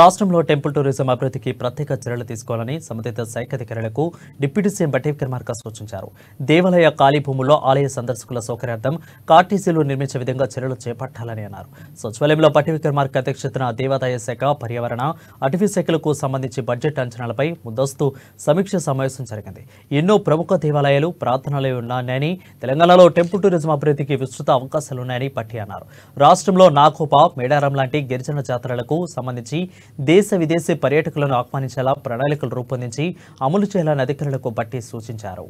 రాష్ట్రంలో temple tourism అభివృద్ధికి ప్రత్యేక చర్యలు తీసుకోవాలని సంబంధిత అధికారులకు డిప్యూటీ సీఎం బట్టి కర్మార్క సూచించారు దేవాలయ ఖాళీ భూముల్లో ఆలయ సందర్శకుల సౌకర్యార్థం కార్టీసీలు నిర్మించే విధంగా చర్యలు చేపట్టాలని అన్నారు సచివాలయంలో బట్టి కర్మార్క అధ్యక్షతన దేవాదాయ శాఖ పర్యావరణ అటవీ శాఖలకు సంబంధించి బడ్జెట్ అంచనాలపై ముందస్తు సమీక్ష సమావేశం జరిగింది ఎన్నో ప్రముఖ దేవాలయాలు ప్రార్థనలు ఉన్నాయని తెలంగాణలో టెంపుల్ టూరిజం అభివృద్ధికి విస్తృత అవకాశాలున్నాయని పట్టి అన్నారు రాష్ట్రంలో నాకోపా మేడారం లాంటి గిరిజన జాతరలకు సంబంధించి దేశ విదేశీ పర్యాటకులను ఆహ్వానించేలా ప్రణాళికలు రూపొందించి అమలు చేయాలని అధికారులకు బట్టి సూచించారు